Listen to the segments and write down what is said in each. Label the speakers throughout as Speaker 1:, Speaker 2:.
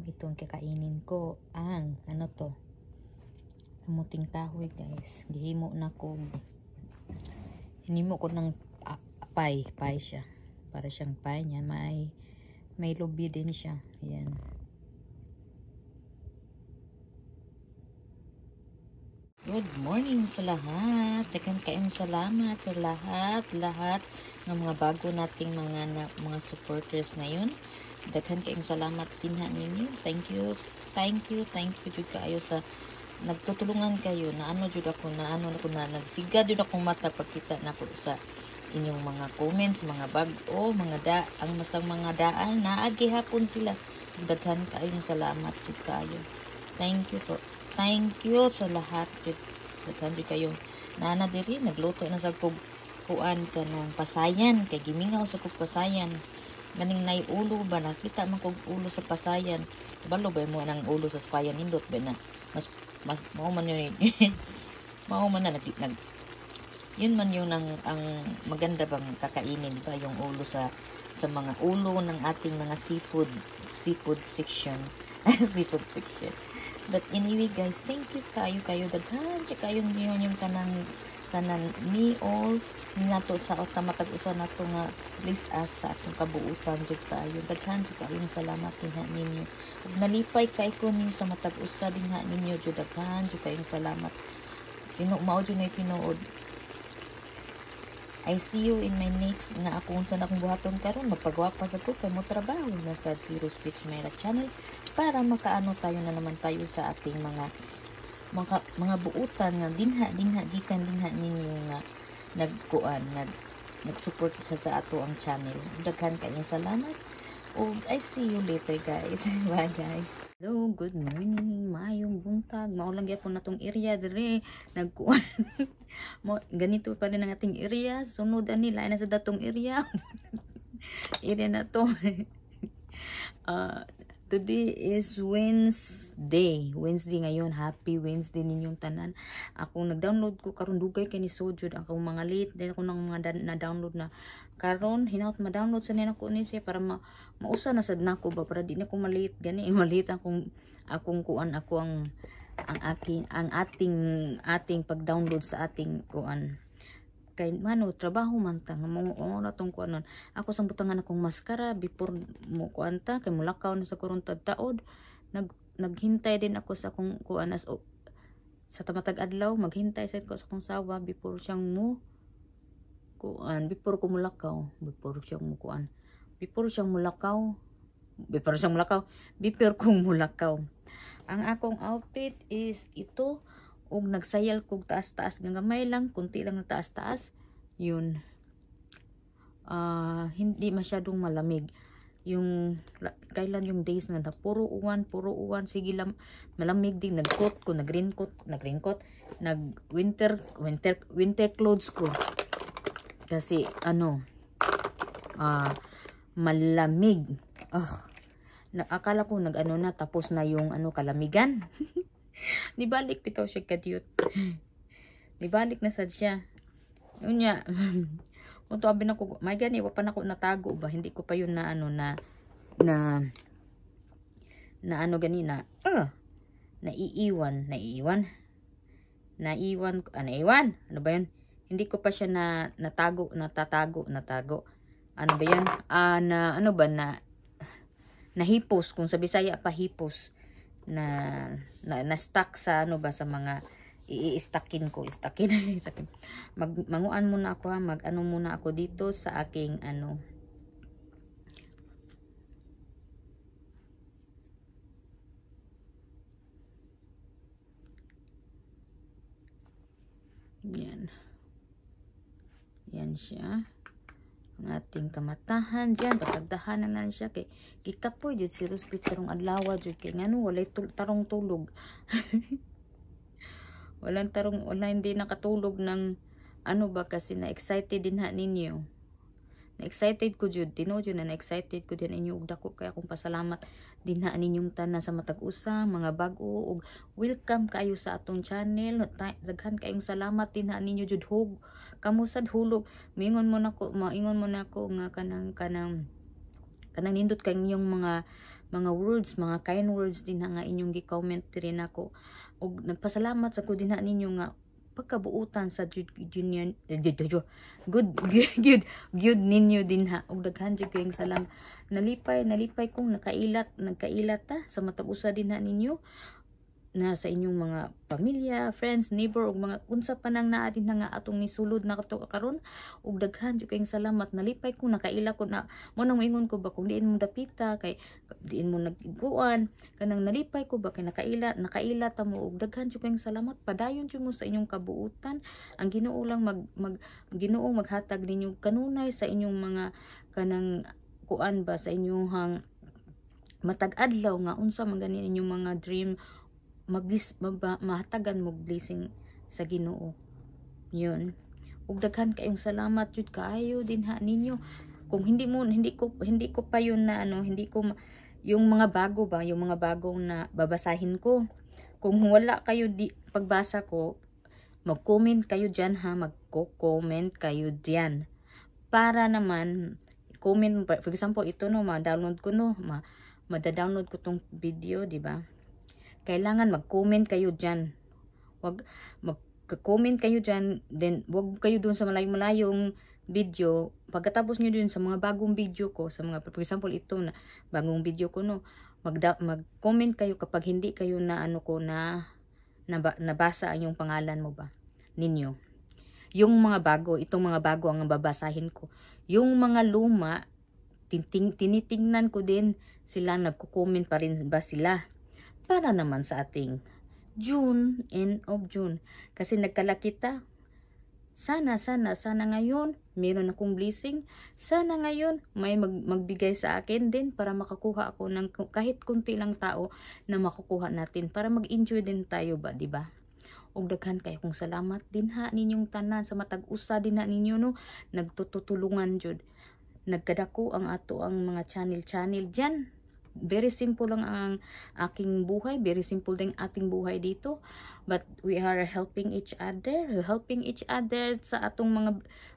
Speaker 1: ito ang kakainin ko ang ano to muting tahoy guys gihimo na ko hinimo ko ng uh, pie pie siya para siyang pie niya may may lobby din siya yan Good morning sa lahat. Dagan kayong salamat sa lahat, lahat ng mga bago nating mga na, mga supporters na 'yon. Daghan kayong salamat dinhan ninyo. Thank you. Thank you. Thank you jud kaayo sa nagtutulungan kayo na ano jud ako na ano ako na nagsiga jud ako mata pagkita nako sa inyong mga comments, mga bag-o, mga da ang masang mga daan na agihapon sila. Daghan kayong salamat jud kayo Thank you po. Thank you sa lahat jud. Daghan jud kayong nana diri nagluto na sa kuan kanang pasayan kay gimingaw sa kog pasayan ganing nay ulo ba nakita man kog ulo sa pasayan balo ba mo nang ulo sa pasayan indot ba na mas mas mao man yun eh. mao man na nag, nag yun man yun ang, ang maganda bang kakainin ba yung ulo sa sa mga ulo ng ating mga seafood seafood section seafood section but anyway guys thank you kayo kayo daghan kayo yun yung kanang tanan me all ni nato sa ot matag usa nato nga please us sa atong kabuutan jud tayo daghan jud kaayo salamat dinha ninyo ug nalipay kay ko ninyo sa matag usa dinha ninyo jud daghan jud kaayo salamat tinu mao jud na tinuod I see you in my next nga ako unsa na akong buhaton karon magpagwapa sa ko kay mo trabaho na sa Zero Speech Mera Channel para makaano tayo na naman tayo sa ating mga mga, mga buutan nga dinha dinha gikan dinha ninyo nga nagkuan nag nag-support sa sa ato ang channel. Daghan kayo salamat. O I see you later guys. Bye guys. Hello, good morning. Maayong buntag. Maulang gyapon natong area dire nagkuan. Mo ganito pa rin ang ating area. Sunod ani lain na sa datong area. area na to. uh, Today is Wednesday. Wednesday ngayon. Happy Wednesday ninyong tanan. Ako nag-download ko karon dugay kay ni Sojud ang mga late din ako nang mga na-download na karon hinaut ma-download sa nina ko ni siya para ma mausa na sad nako ba para di na ko malate gani malate akong akong kuan ako ang ang akin ang ating ating pag-download sa ating kuan kay mano trabaho man ta nga mga ora oh, tong kuanon ako sang butangan akong maskara before mo kuanta kay mulakaw na sa kurong taod nag naghintay din ako sa akong kuanas o, sa tamatag adlaw maghintay sa ko sa akong sawa before siyang mo kuan before ko mulakaw before siyang mo kuan before siyang mulakaw before siyang mulakaw before kong mulakaw ang akong outfit is ito ug nagsayal kog taas-taas nga gamay lang kunti lang na taas-taas yun uh, hindi masyadong malamig yung kailan yung days na, na puro uwan puro uwan sige lang malamig din nagcoat ko nag raincoat nag raincoat nag winter winter winter clothes ko kasi ano uh, malamig oh, na, akala ko nag ano na tapos na yung ano kalamigan Nibalik pito siya kadiyot. Nibalik na sad siya. Yun niya. Kung to abin ako, may gani, wapan ako natago ba? Hindi ko pa yun na ano na, na, na ano na Uh, naiiwan. Naiiwan? Naiiwan. Ah, naiwan? Ano ba yan? Hindi ko pa siya na, natago, natatago, natago. Ano ba yan? Ah, na, ano ba na, nahipos. Kung sa Bisaya pa, hipos na na, na stuck sa ano ba sa mga i-stackin ko, stackin stackin. Mag manguan muna ako ha, mag ano muna ako dito sa aking ano Yan. Yan siya ng ating kamatahan diyan patagdahan na lang siya kay gikapoy jud si Rosbit karong adlaw jud kay ngano walay tul tarong tulog walang tarong wala hindi nakatulog ng ano ba kasi na excited din ha ninyo na-excited ko jud, tinuod yun na na-excited ko din inyo og dako kaya akong pasalamat dinha ninyong tanan sa matag usa, mga bag-o ug welcome kayo sa atong channel. Daghan kayong salamat dinha ninyo jud hug. Kamusad hulog. Mingon mo nako, maingon mo nako nga kanang kanang kanang nindot kay inyong mga mga words, mga kind words din nga inyong gi-comment diri nako. Og nagpasalamat sa ko dinha ninyo nga pagkabuutan sa union eh, good good good ninyo din ha ug daghan jud kayong salam nalipay nalipay kong nakailat nagkailat ta sa matag usa din ha ninyo na sa inyong mga pamilya, friends, neighbor ug mga unsa pa nang naa din nga atong nisulod na kato karon ug daghan jud kayong salamat nalipay ko nakaila ko na mo nang ingon ko ba kung diin mo dapita kay diin mo nagiguan kanang nalipay ko ba kay nakaila nakaila ta mo ug daghan jud kayong salamat padayon jud mo sa inyong kabuutan ang Ginoo lang mag, mag Ginoo maghatag ninyo kanunay sa inyong mga kanang kuan ba sa inyong hang matag-adlaw nga unsa man ganin inyong mga dream mablis mahatagan mo blessing sa Ginoo yun ug daghan kayong salamat jud kaayo din ha ninyo kung hindi mo hindi ko hindi ko pa yun na ano hindi ko yung mga bago ba yung mga bagong na babasahin ko kung wala kayo di pagbasa ko mag-comment kayo diyan ha magko-comment kayo diyan para naman comment for example ito no ma-download ko no ma mada-download ko tong video di ba kailangan mag-comment kayo dyan. Wag, mag-comment kayo dyan, then wag kayo dun sa malayong-malayong video. Pagkatapos nyo dun sa mga bagong video ko, sa mga, for example, ito na, bagong video ko, no, mag-comment mag kayo kapag hindi kayo na, ano ko, na, nab nabasa yung pangalan mo ba, ninyo. Yung mga bago, itong mga bago ang babasahin ko. Yung mga luma, tinitingnan ko din sila, nagko-comment pa rin ba sila para naman sa ating June, end of June. Kasi nagkalakita. Sana, sana, sana ngayon, meron akong blessing. Sana ngayon, may mag magbigay sa akin din para makakuha ako ng kahit kunti lang tao na makukuha natin. Para mag-enjoy din tayo ba, di ba? ug daghan kay kung salamat din ha ninyong tanan sa matag usa din na ninyo no nagtutulungan jud nagkadako ang ato ang mga channel channel diyan Very simple lang ang aking buhay. Very simple din ating buhay dito. But we are helping each other. Helping each other sa atong mga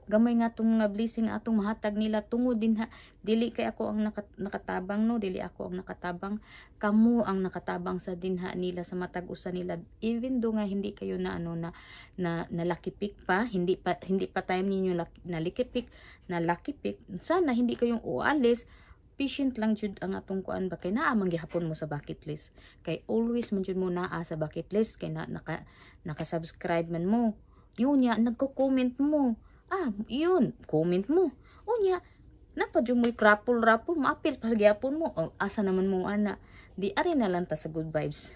Speaker 1: gamay nga atong mga blessing atong mahatag nila. Tungo din ha. Dili kay ako ang nakat nakatabang no. Dili ako ang nakatabang. Kamu ang nakatabang sa dinha nila sa matag-usa nila. Even do nga hindi kayo na ano na na, na lucky pick pa. Hindi pa hindi pa time ninyo na lucky pick na lucky pick. Sana hindi kayong ualis patient lang jud ang atong kuan ba kay naa man gihapon mo sa bucket list kay always man jud mo naa sa bucket list kay na naka naka-subscribe man mo yun ya nagko-comment mo ah yun comment mo unya napad mo'y krapul-rapul, maapil pa gyapon mo. O, asa naman mo, ana. Di ari na lang ta sa good vibes.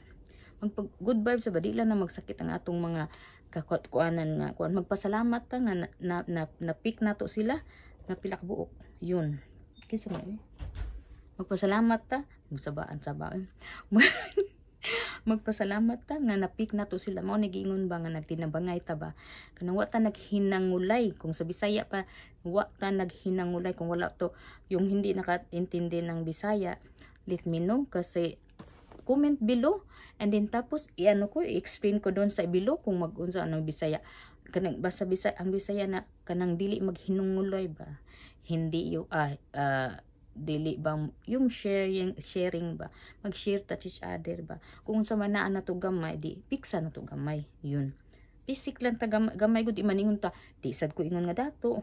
Speaker 1: Magpag good vibes sa badila na magsakit ang atong mga kakuan-kuanan nga kuan magpasalamat ta nga na na, na, na pick nato sila na pilak buok yun kisa mo eh Magpasalamat ta. Magsabaan sabaan. Magpasalamat ta nga napik na to sila. mo nagingon ba nga nagtinabangay ta ba? Kanang wa ta naghinangulay kung sa Bisaya pa wa ta naghinangulay kung wala to yung hindi nakatintindi ng Bisaya. Let me know kasi comment below and then tapos iano ko i-explain ko doon sa below kung magunsa anong Bisaya kanang basa Bisaya ang Bisaya na kanang dili maghinunguloy ba hindi yung ah, uh, dili ba yung sharing sharing ba mag-share ta each other ba kung sa man naa nato gamay di piksa nato gamay yun pisik lang ta gamay, gamay gud imaningon ta di sad ko ingon nga dato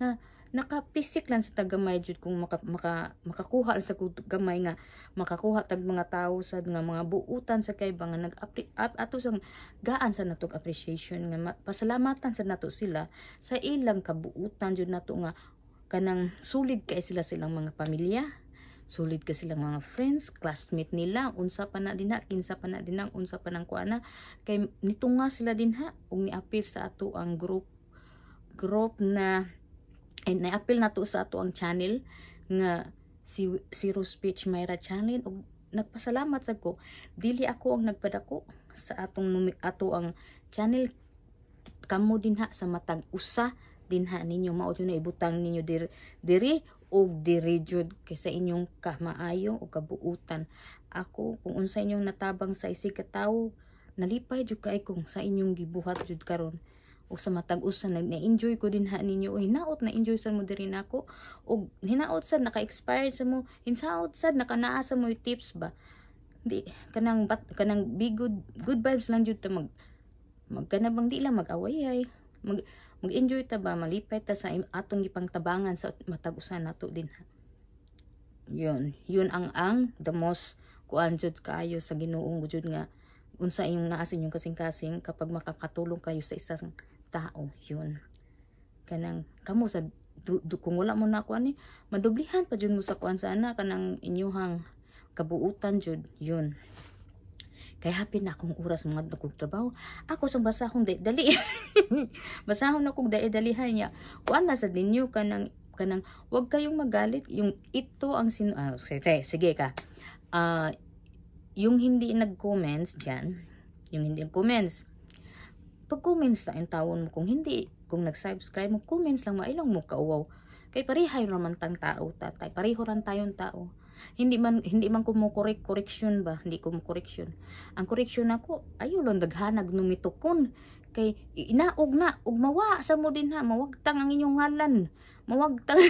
Speaker 1: na nakapisik lang sa tagamay jud kung maka, maka, makakuha sa gamay nga makakuha tag mga tao sad nga mga buutan sa kay nga nag ap, ato sang gaan sa natog appreciation nga pasalamatan sa nato sila sa ilang kabuutan jud nato nga kanang sulit kay sila silang mga pamilya sulit ka silang mga friends, classmate nila, unsa pa na din na, kinsa pa na din na, unsa pa nang kuana. Kay nitunga sila din ha, ug niapil sa ato ang group group na and eh, niapil nato sa ato ang channel nga si Zero Peach Myra channel og nagpasalamat sa ko dili ako ang nagpadako sa atong ato ang channel kamo din ha sa matag usa dinha ninyo mao na ibutang ninyo diri diri og diri jud kaysa inyong kamaayo o kabuutan ako kung unsa inyong natabang sa isig ka tawo nalipay jud kay kung sa inyong gibuhat jud karon o sa matag usa na enjoy ko din ha ninyo o hinaot na enjoy sa mo diri nako og hinaot sad naka-expire sa mo hinaot sad naka naa sa mo tips ba di kanang bat, kanang big good good vibes lang jud ta mag magkanabang di lang mag-away ay mag Mag-enjoy ta ba, malipay ta sa atong gipangtabangan sa matag-usan nato din ha. Yun, yun ang ang the most kuan jud kayo sa Ginoong jud nga unsa inyong naas inyong kasing-kasing kapag makakatulong kayo sa isang tao, yun. Kanang kamo sa kung wala mo na kuan ni, eh, madublihan pa jud mo sa kuan sa ana kanang inyuhang kabuutan jud, yun. Kay happy na akong oras mga nakog trabaho. Ako sang basa akong dali. basa akong nakog dali-dalihan niya. Kuan na sa linyo ka ng, ka ng wag kayong magalit. Yung ito ang sino... Uh, ah, sige, sige ka. Uh, yung hindi nag-comments dyan, yung hindi nag-comments, pag-comments na yung tawon mo kung hindi, kung nag-subscribe mo, comments lang, mo, mailong mo kauwaw. Kay parehay raman tang tao, tatay. Pareho ran tayong tao hindi man hindi man ko mo correct correction ba hindi ko mo correction ang correction ako ayo lang daghanag numitokon kay inaog na ug mawa sa mo din ha mawagtang ang inyong ngalan mawagtang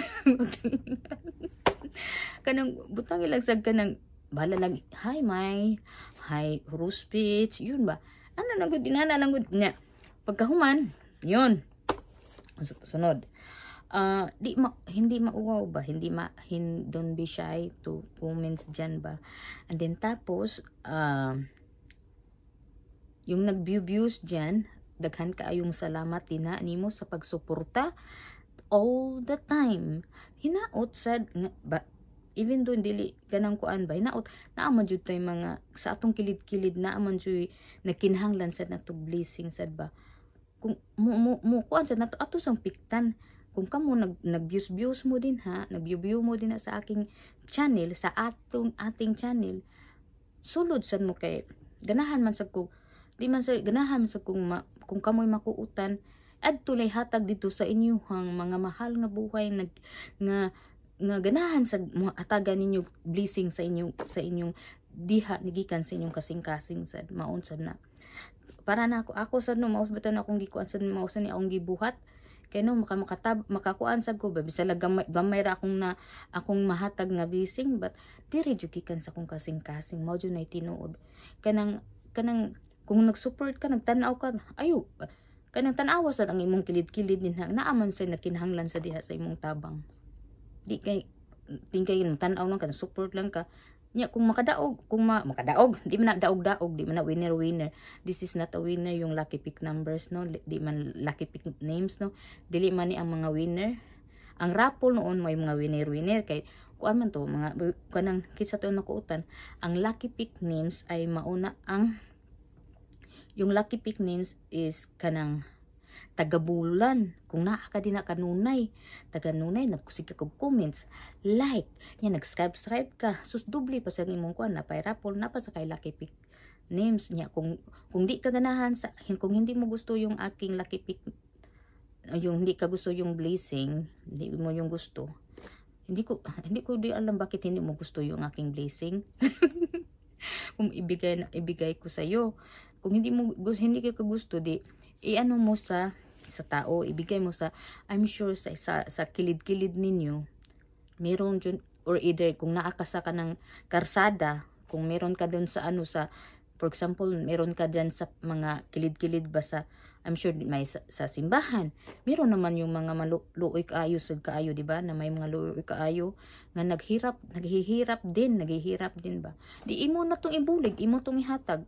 Speaker 1: kanang butang ilagsag ka ng bala lang hi my hi horus pitch yun ba ano nang gud inana lang gud nya pagkahuman yun sunod uh, di ma hindi mauwaw ba? Hindi ma hin don't be shy to women's dyan ba? And then tapos, uh, yung nag-view-views dyan, daghan yung salamat tina nimo sa pagsuporta all the time. Hinaot sad nga, ba, even doon dili ganang kuan ba naot naaman jud tay mga sa atong kilid-kilid naaman jud nakinhanglan sad to blessing sad ba kung mo mo, mo kuan sad nato ato sang piktan kung kamo nag nag-views views mo din ha, nag-view mo din na sa aking channel, sa atong ating channel, sulod sad mo kay ganahan man sa ko di man sa ganahan man sa kung ma, kung kamoy makuutan adto lay hatag dito sa inyuhang mga mahal nga buhay nag nga nga ganahan sa atagan ninyo blessing sa inyong sa inyong diha nigikan sa inyong kasing-kasing sad maunsad na para na ako ako sad no maus akong gikuan sad mausan ni akong gibuhat kay no maka makatab makakuan sa ko bisa lang gamay, ra akong na akong mahatag nga bising but diri jugikan sa akong kasing-kasing mao jud nay kanang kanang kung nag-support ka nagtan-aw ka ayo kanang tan-awa sa ang imong kilid-kilid ninha naaman sa nakinahanglan sa diha sa imong tabang di kay tingkay tan-aw lang ka support lang ka nya kung makadaog kung ma makadaog di man daog-daog di man winner winner this is not a winner yung lucky pick numbers no di man lucky pick names no dili man ni ang mga winner ang raffle noon may mga winner winner kay kuan man to mga kanang kitsa to nakuutan ang lucky pick names ay mauna ang yung lucky pick names is kanang tagabulan kung naa ka din na kanunay taganunay nagkusig ka comments like nya nag-subscribe ka sus dubli pa sa imong kuan na pairapol na pa sa kay lucky pick names nya kung kung di ka ganahan sa kung hindi mo gusto yung aking lucky pick yung hindi ka gusto yung blessing hindi mo yung gusto hindi ko hindi ko di alam bakit hindi mo gusto yung aking blessing kung ibigay ibigay ko sa iyo kung hindi mo gusto hindi ka gusto di i-ano mo sa sa tao, ibigay mo sa I'm sure sa sa, sa kilid-kilid ninyo meron dun or either kung naakasa ka ng karsada, kung meron ka dun sa ano sa for example, meron ka dyan sa mga kilid-kilid ba sa I'm sure may sa, sa simbahan. Meron naman yung mga maluoy kaayo, sud kaayo, di ba? Na may mga luoy kaayo nga naghirap, naghihirap din, naghihirap din ba? Di imo na tong ibulig, imo tong ihatag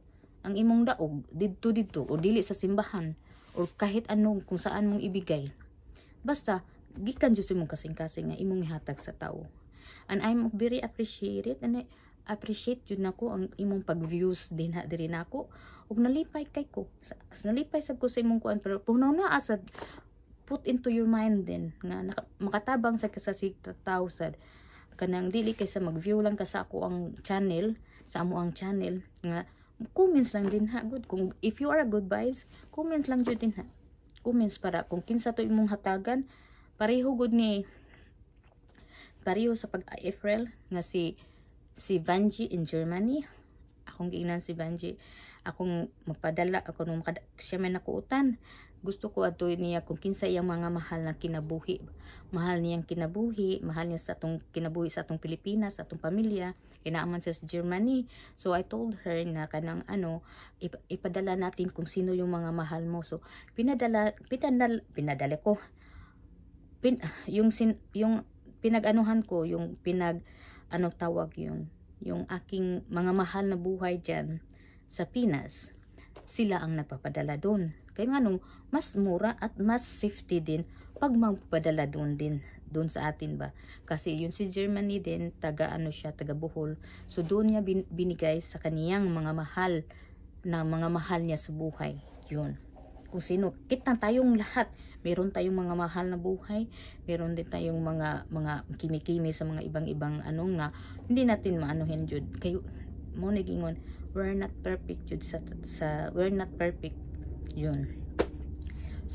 Speaker 1: ang imong daog didto didto o dili sa simbahan or kahit anong kung saan mong ibigay basta gikan jud imong kasing-kasing nga imong ihatag sa tawo and I'm very appreciated and I appreciate jud nako ang imong pag-views ha diri nako ug nalipay kay ko sa, nalipay sad ko sa imong kuan pero puno na asad put into your mind din nga naka, makatabang sa kasasig tao sad kanang dili kaysa mag-view lang ka sa ako ang channel sa amo ang channel nga comments lang din ha good kung if you are a good vibes comments lang jud din ha comments para kung kinsa to imong hatagan pareho good ni pareho sa pag April nga si si Vanji in Germany akong giingnan si Vanji akong magpadala ako nung siya may nakuutan gusto ko ato niya kung kinsa iyang mga mahal na kinabuhi mahal niyang kinabuhi mahal niya sa atong kinabuhi sa atong Pilipinas sa atong pamilya kinaaman siya sa Germany so I told her na kanang ano ip ipadala natin kung sino yung mga mahal mo so pinadala pinadala, pinadala ko pin, yung sin, yung pinaganuhan ko yung pinag ano tawag yung yung aking mga mahal na buhay diyan sa Pinas sila ang nagpapadala doon kaya nga nung mas mura at mas safety din pag magpadala doon din doon sa atin ba. Kasi yun si Germany din, taga ano siya, taga Bohol. So doon niya bin, binigay sa kaniyang mga mahal na mga mahal niya sa buhay. Yun. Kung sino, kita tayong lahat. Meron tayong mga mahal na buhay, meron din tayong mga mga kimi sa mga ibang-ibang anong na hindi natin maanuhin jud. Kayo mo nagingon, we're not perfect jud sa, sa we're not perfect yun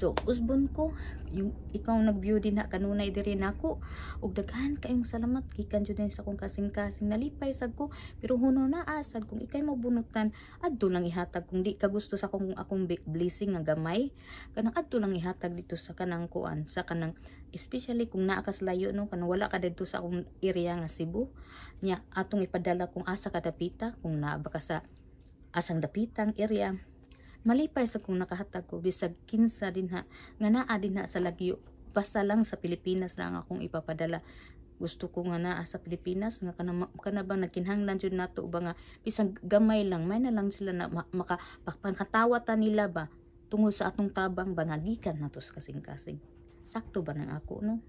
Speaker 1: so usbon ko yung ikaw nag-view din ha kanunay diri nako ug daghan kayong salamat gikan jud sa kong kasing-kasing nalipay sad ko pero huno na asad ah, kung ikay mabunutan adto lang ihatag kung di ka gusto sa kong akong blessing nga gamay kanang adto lang ihatag dito sa kanang kuan sa kanang especially kung naa ka sa layo no kanang wala ka dito sa akong area nga Cebu nya atong ipadala kung asa ka dapita kung naa ba ka sa asang dapitang area Malipay sa kung nakahatag ko bisag kinsa din ha nga naa din ha sa lagyo basta lang sa Pilipinas lang akong ipapadala gusto ko nga naa sa Pilipinas nga kana, kana ba nagkinhanglan jud nato ba nga bisag gamay lang may na lang sila na ma, ta nila ba tungo sa atong tabang ba nagikan nato sa kasing-kasing sakto ba nang ako no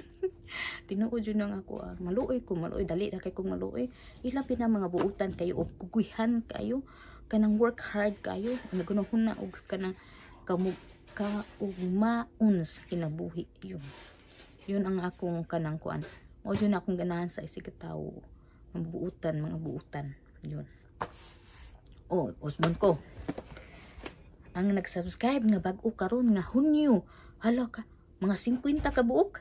Speaker 1: tinuod yun nang ako ah. maluoy ko maluoy dali na kay kong maluoy ilang pina mga buutan kayo o kuguihan kayo kanang work hard kayo nagunahuna og kanang kamug kaugmaon sa kinabuhi yun yun ang akong kanang kuan o yun akong ganahan sa isig tao mga buutan mga buutan yun o husband ko ang nag-subscribe nga bag-o karon nga hunyo hala ka mga 50 ka buok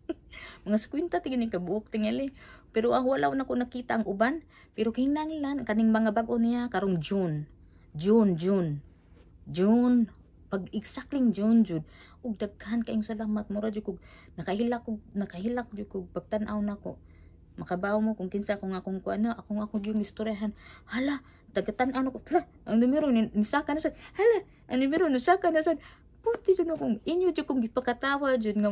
Speaker 1: mga 50 tingin ka buok tingali pero ah, wala na ko nakita ang uban. Pero kinanglan, kaning mga bago niya, karong June. June, June. June. Pag exactly June, June. Ug daghan kayong salamat. Mura jud kog nakahila kog nakahila jud kog pagtan-aw nako. Makabaw mo kung kinsa kung akong kuan na, akong ako jud istoryahan. Hala, dagatan ano ko tla. Ang numero ni saka na sad. Hala, ang numero ni saka na sad. Puti jud kong inyo jud kong gipakatawa jud nga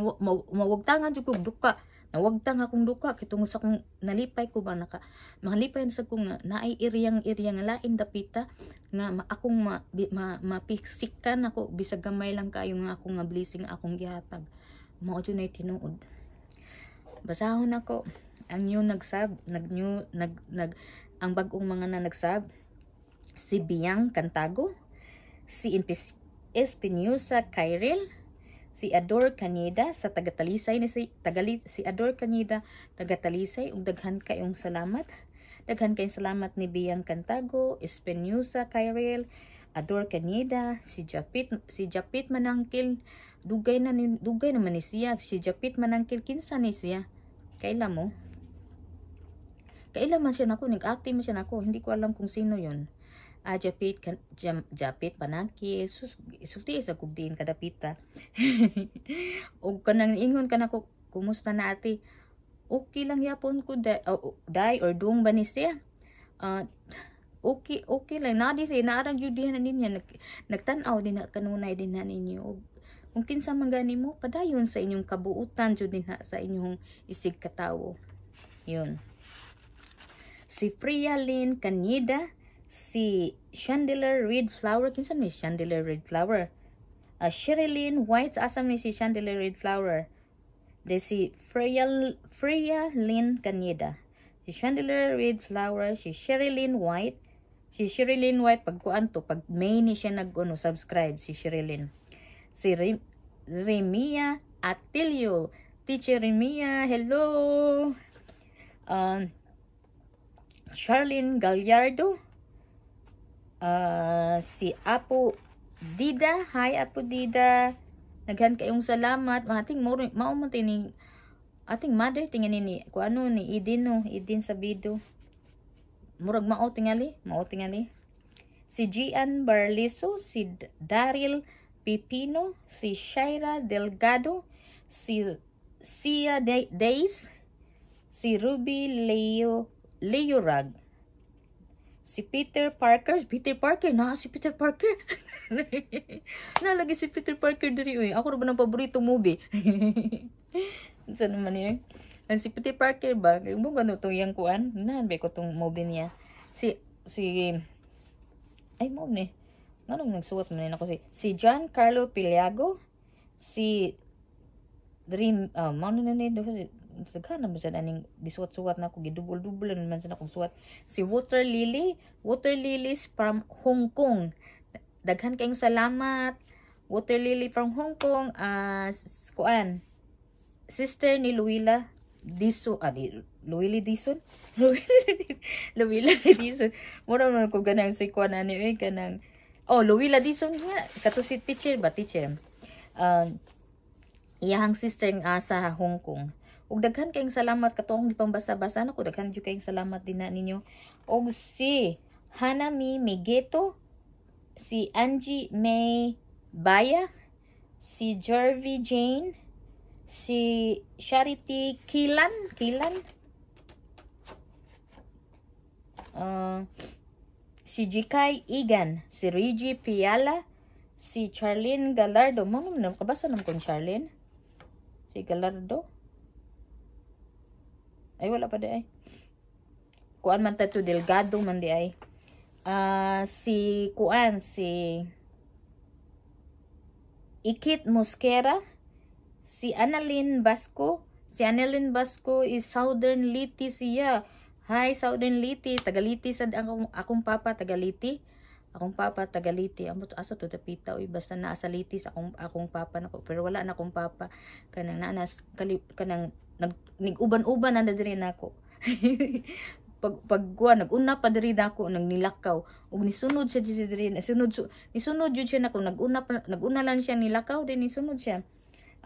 Speaker 1: mawagtangan jud kog duka nawagtang akong duka sa kong nalipay ko ba naka makalipay sa kong nga naay iryang iryang lain dapita nga ma, akong ma, ma, mapiksikan ako bisag gamay lang kayo nga ako nga blessing akong gihatag mao jud nay tinuod basahon ako ang new nagsab nag new nag nag ang bagong mga na nagsab si Biang Cantago si Espinosa Kyril si Ador Caneda sa tagatalisay ni si tagalit si Ador Caneda tagatalisay ug daghan kayong salamat daghan kayong salamat ni Biang Cantago Espenusa Kyriel Ador Caneda si Japit si Japit Manangkil dugay na dugay naman ni siya si Japit Manangkil kinsa ni siya kaila mo kailan man siya nako nag-active man siya nako hindi ko alam kung sino yon ajapit ah, kan jam, japit panaki sus sulti sa kugdiin kada pita og kanang ingon kana ko kumusta na ate okay lang yapon ko da, oh, dai or dung ba ni siya uh, okay okay lang na diri na aran jud diha ninyo nag, nagtan-aw din na kanunay din na ninyo og kung kinsa man gani mo padayon sa inyong kabuutan jud din sa inyong isig katawo yun si Priya Lynn Canida si Chandler Reed Flower. Kinsa ni Chandler Reed Flower? Uh, ah, Sherilyn White, Asam ni si Chandler Reed Flower? De si Freya, Freya Lynn Caneda. Si Chandler Reed Flower, si Sherilyn White. Si Sherilyn White, pagkuan to, pag main ni siya nag-uno, subscribe si Sherilyn. Si Remia Atilio. Teacher Remia, hello! Um, Charlene Gallardo. Uh, si Apo Dida. Hi, Apo Dida. Naghan kayong salamat. Mating mo maumunti ni ating mother. Tingnan ni ko ano ni Idin no. Idin Sabido. Murag mao tingali. Mao tingali. Si Gian Barliso. Si Daryl Pipino. Si Shaira Delgado. Si Sia De Days. Si Ruby Leo Leorag. Si Peter Parker. Peter Parker? Na si Peter Parker. Nalagi si Peter Parker diri. Uy. Ako rin ba ng paborito movie? Saan naman yun? And si Peter Parker ba? Mo gano to yang kuan? Naan ba ko tong movie niya? Si, si, ay mo ni. Ano nagsuwat mo ako si, si John Carlo Piliago? Si, Dream, uh, ah, Mount ano ni, ano sagana man sa aning gisuwat-suwat nako gidubol-dubol man sa akong suwat si water lily water lilies from Hong Kong daghan kayong salamat water lily from Hong Kong as ah, uh, kuan sister ni Luila Diso ah di, Luili Dison Luila Dison mura man ko ganang si kuan ani oi eh, kanang oh Luila Dison nga kato si teacher ba teacher um uh, iyahang sister nga uh, sa Hong Kong og daghan kayong salamat katong gipangbasa-basa nako daghan jud kayong salamat din na ninyo. Og si Hanami Megeto si Angie May Baya, si Jervy Jane, si Charity Kilan, Kilan. Uh, si Jikai Igan, si Reggie Piala, si Charlene Galardo. Mamam, nakabasa naman kong Charlene. Si Galardo. Ay, wala pa di ay. Kuan man tayo delgado man di ay. Uh, si Kuan, si Ikit muskera si Annalyn Basco. Si Annalyn Basco is Southern Liti siya. Hi, Southern Liti. Tagaliti sad akong, akong papa, Tagaliti. Akong papa, Tagaliti. Ang asa to tapita. Uy, basta naasa Liti sa akong, akong papa. Nako. Pero wala na akong papa. Kanang naanas kanang nag niguban-uban na diri nako pag pagkuha naguna pa diri nako nilakaw ug nisunod siya diri nisunod su, nisunod jud siya nako naguna pa, naguna lang siya nilakaw din nisunod siya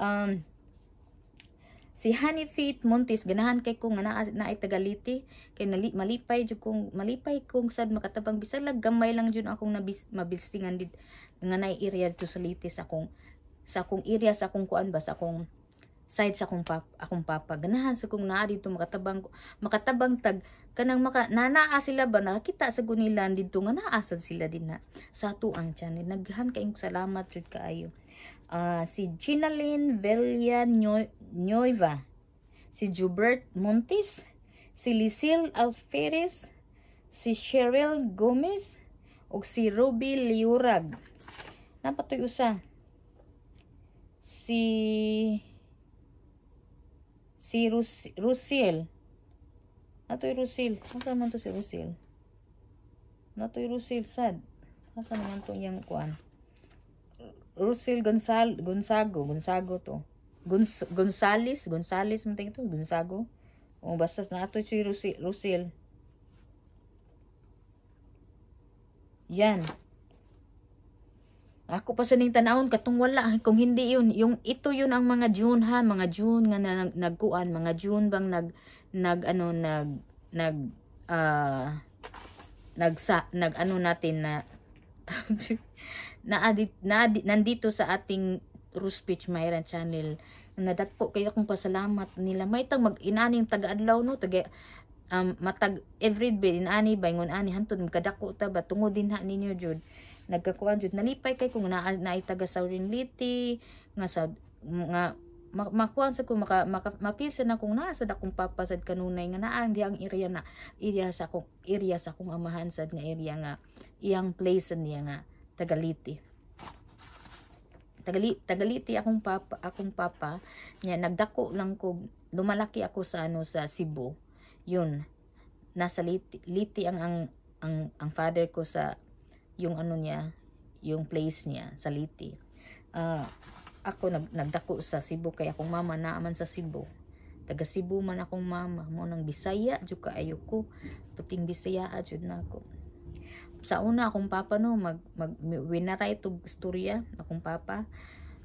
Speaker 1: um Si Hanifit Montes ganahan kay kong nga naay tagaliti kay nali, malipay jud kong malipay kong sad makatabang bisalag gamay lang jud akong nabis, mabilstingan dit nga naay area to sa litis akong sa akong area sa akong kuan ba sa akong side sa akong, pap akong papaganahan sa kung naa dito makatabang makatabang tag kanang maka nanaa sila ba nakakita sa gunilan dito nga naasad sila din na sa tuang channel naghan kayong salamat jud kaayo uh, si Ginalyn Velia Nyoiva si Jubert Montes si Lisil Alferes si Cheryl Gomez ug si Ruby Liurag napatoy usa si Si Rus Rusil. Natoy Rusil. Asa naman to si Rusil? Natoy Rusil, sad. Asa naman to yung kuan? Rusil Gonzal Gonzago. Gonzago to. Gonz Gonzales. Gonzales. Munting ito. Gonzago. O, basta natoy si Rusil. Rusil. Yan. Ako pa sa ning tanawon katong wala kung hindi yun yung ito yun ang mga June ha mga June nga nagkuan mga June bang nag nag ano nag nag uh, ah, nagsa nag ano natin na na adit na adit, nandito sa ating Rose Peach Myron channel nadatpo kayo akong pasalamat nila may tag mag inaning taga-adlaw no taga um, matag every day inani bayngon ani hantud kadako ta ba tungod din ha ninyo jud nagkakuan jud nalipay kay kung naa naay taga Saurin Liti nga sa nga makuan sa ko maka, maka mapilsa na kung naa sa dakong papasad kanunay nga naa di ang area na area sa kong area sa kong amahan sad nga area nga iyang place niya nga Tagaliti tagali tagaliti akong papa akong papa niya nagdako lang ko lumalaki ako sa ano sa Cebu yun nasa liti, liti ang ang ang, ang father ko sa yung ano niya, yung place niya sa Liti. Uh, ako nag nagdako sa Cebu kaya akong mama naaman sa Cebu. Taga Cebu man akong mama, mo nang Bisaya jud kaayo ko. Puting Bisaya ah, jud na ako. Sa una akong papa no mag, mag winaray tog istorya akong papa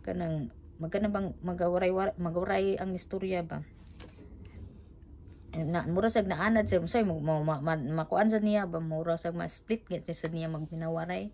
Speaker 1: kanang magana bang magawaray magawaray ang istorya ba na murasag na anad sa say mo ma, makuan sa niya ba murasag ma split git sa niya magminawaray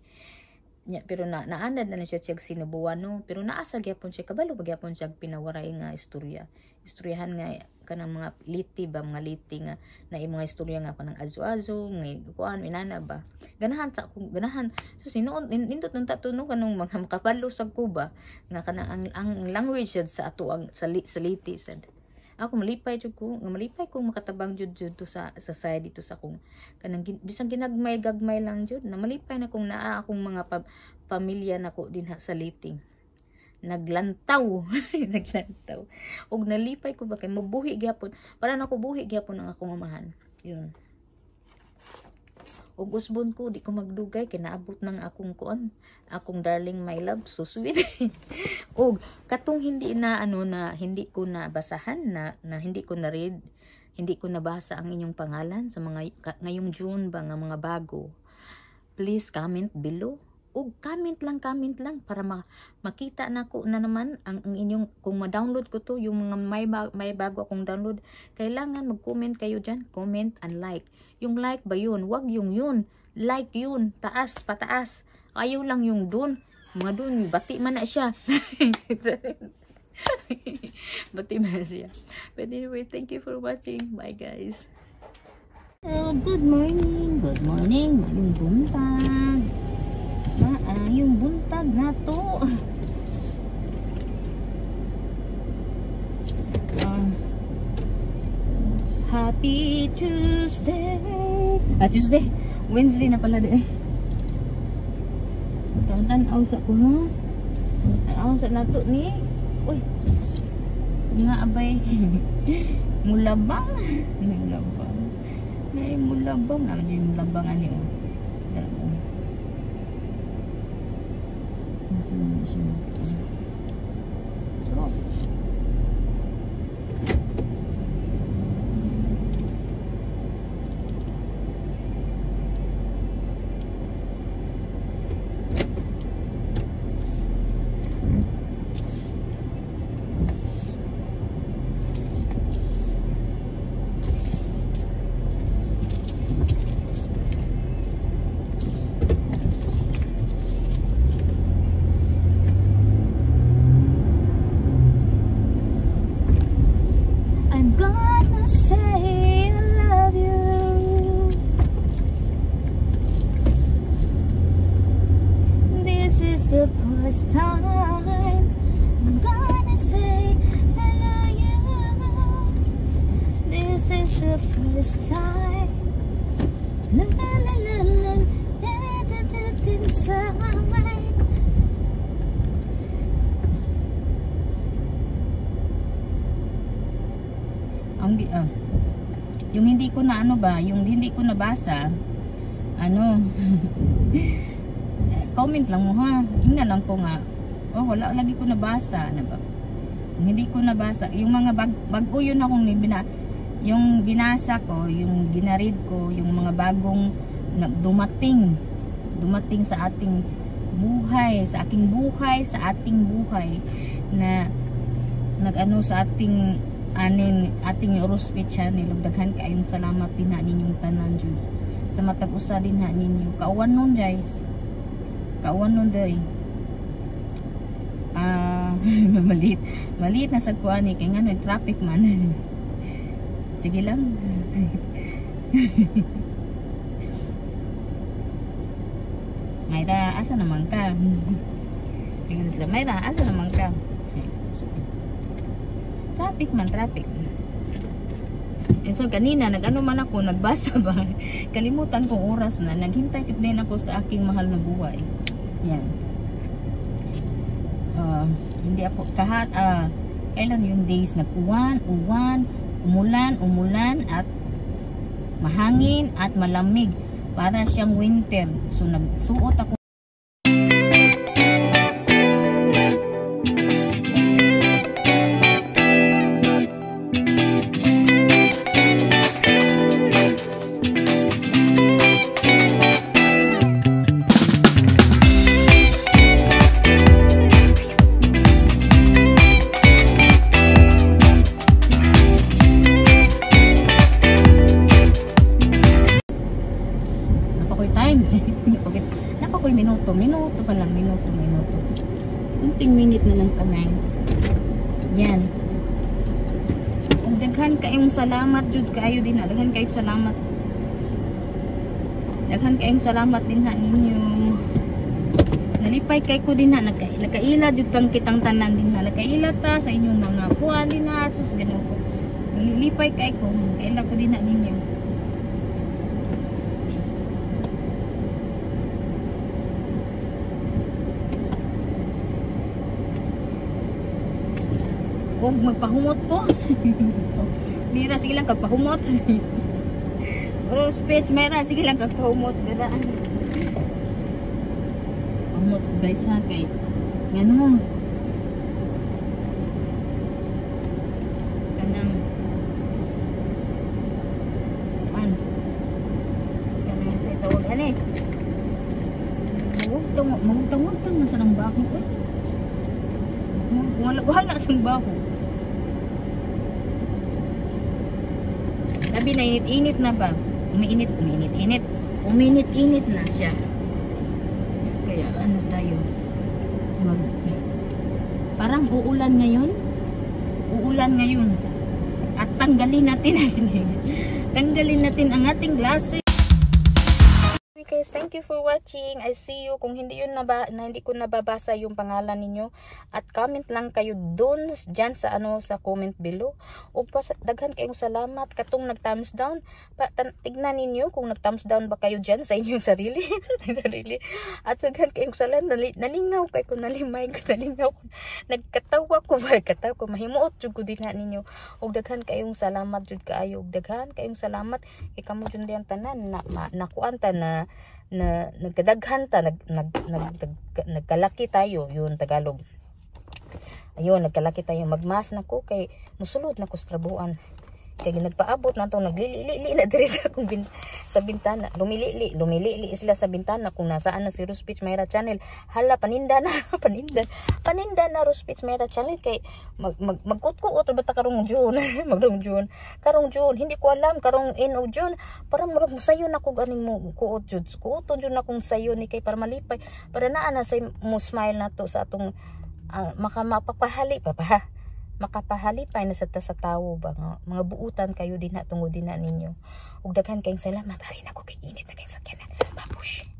Speaker 1: nya pero na naanad na, na siya siya no pero naasa gyapon siya kabalo pagyapon siya pinawaray nga istorya istoryahan nga kanang mga liti ba mga liti nga na mga istorya nga kanang azu-azu nga kuan inana ba ganahan ta ko ganahan so sinuon nindot nun tatuno kanang mga makapalo sa kuba nga kanang ang, ang language sa ato ang sa, sa liti sad ako malipay jud ko, nga malipay ko makatabang jud jud to sa sa side dito sa kong kanang bisan ginagmay gagmay lang jud na malipay na kong naa akong mga pa, pamilya nako din ha, sa liting. Naglantaw, naglantaw. Og nalipay ko ba kay mabuhi gyapon. Para nako buhi gyapon ang akong amahan. Yun og usbon ko di ko magdugay kinaabot nang akong kuan akong darling my love so sweet og katong hindi na ano na hindi ko na basahan na, na hindi ko na read hindi ko nabasa ang inyong pangalan sa mga ngayong June ba nga mga bago please comment below og comment lang comment lang para ma makita nako na, naman ang, ang inyong kung ma-download ko to yung mga may bago, may bago akong download kailangan mag-comment kayo diyan comment and like yung like ba yun wag yung yun like yun taas pataas ayaw lang yung dun mga dun bati man na siya bati man siya but anyway thank you for watching bye guys Hello, uh, good morning, good morning, mayong buntag. yung buntag na to uh, ah. happy tuesday ah tuesday wednesday na pala eh tawantan ausa ko ha ausa na to ni uy nga abay mulabang mulabang ay mulabang naman mula bang ano yun to, to gonna say ko na ano ba, yung hindi ko nabasa, ano, comment lang mo ha. Ingnan lang ko nga. Oh, wala lagi ko nabasa, ano ba? Yung hindi ko nabasa, yung mga bag, bago yun akong bina, yung binasa ko, yung ginarid ko, yung mga bagong dumating, dumating sa ating buhay, sa aking buhay, sa ating buhay na nagano sa ating anin ating oruspitsa nilugdaghan kayong salamat din ha ninyong tanan Diyos sa matag usa din ha ninyo kauwan nun guys kauwan nun diri ah uh, maliit maliit na sa kuan eh kay ngano traffic man sige lang Mayra, asa naman ka? Mayra, asa naman ka? traffic man traffic And eh, so kanina nag-ano man ako nagbasa ba kalimutan kong oras na naghintay ko din ako sa aking mahal na buhay yan uh, hindi ako kahat uh, kailan yung days nag-uwan uwan umulan umulan at mahangin at malamig para siyang winter so nagsuot ako salamat din ha ninyo nalipay kay ko din ha nagka, nagkaila jutang kitang tanan din ha nagkaila ta sa inyong mga kuwali na sus ganun ko nalipay kay ko kaila ko din ha ninyo huwag magpahumot ko dira oh, sige lang kagpahumot Cross pitch, meron. Sige lang, kagpahumot. Gadaan. Humot, guys, ha? Kay, nga nga. Kanang, pan. Kanang sa itawag, ano eh. Mahugtang, mahugtang, mahugtang. Nasa ng bako ko eh. Wala, wala sa bako. Labi na init-init na ba? Uminit, uminit, init. Uminit, init na siya. Kaya ano tayo? Mag Parang uulan ngayon. Uulan ngayon. At tanggalin natin tanggalin natin ang ating glasses guys. Thank you for watching. I see you. Kung hindi yun naba, na hindi ko nababasa yung pangalan ninyo at comment lang kayo doon diyan sa ano sa comment below. O pa, daghan kayong salamat katong nag-thumbs down. Pa, tignan ninyo kung nag-thumbs down ba kayo diyan sa inyong sarili. sarili. at daghan kayong salamat. Nali, nalingaw kay ko nalimay ko nalingaw ko. Nagkatawa ko ba katawa ko mahimuot jud ko ninyo. Og daghan kayong salamat jud kaayo. Og daghan kayong salamat kay kamo jud diyan tanan na, na nakuanta na na nagkadaghan ta, nag, nag, nag, nag, nagkalaki tayo, yun Tagalog. Ayun, nagkalaki tayo, magmas na ko kay musulod na kustrabuan kay nagpaabot na to naglilili na diri sa akong bin, sa bintana lumilili lumilili sila sa bintana kung nasaan na si Ruspich Mayra Channel hala paninda na paninda paninda na Ruspich Mayra Channel kay mag, mag magkutkuot ba ta karong June magrong June karong June hindi ko alam karong end of June para murag musayo na ko aning mo kuot jud kuot jud na kung sayo ni kay para malipay para naa na say mo smile na to sa atong uh, ah, makamapapahali pa makapahalitay na sa sa tawo ba nga mga buutan kayo din na tungod din na ninyo ug daghan kayong salamat ari na ko kay init na kayong sakyanan babush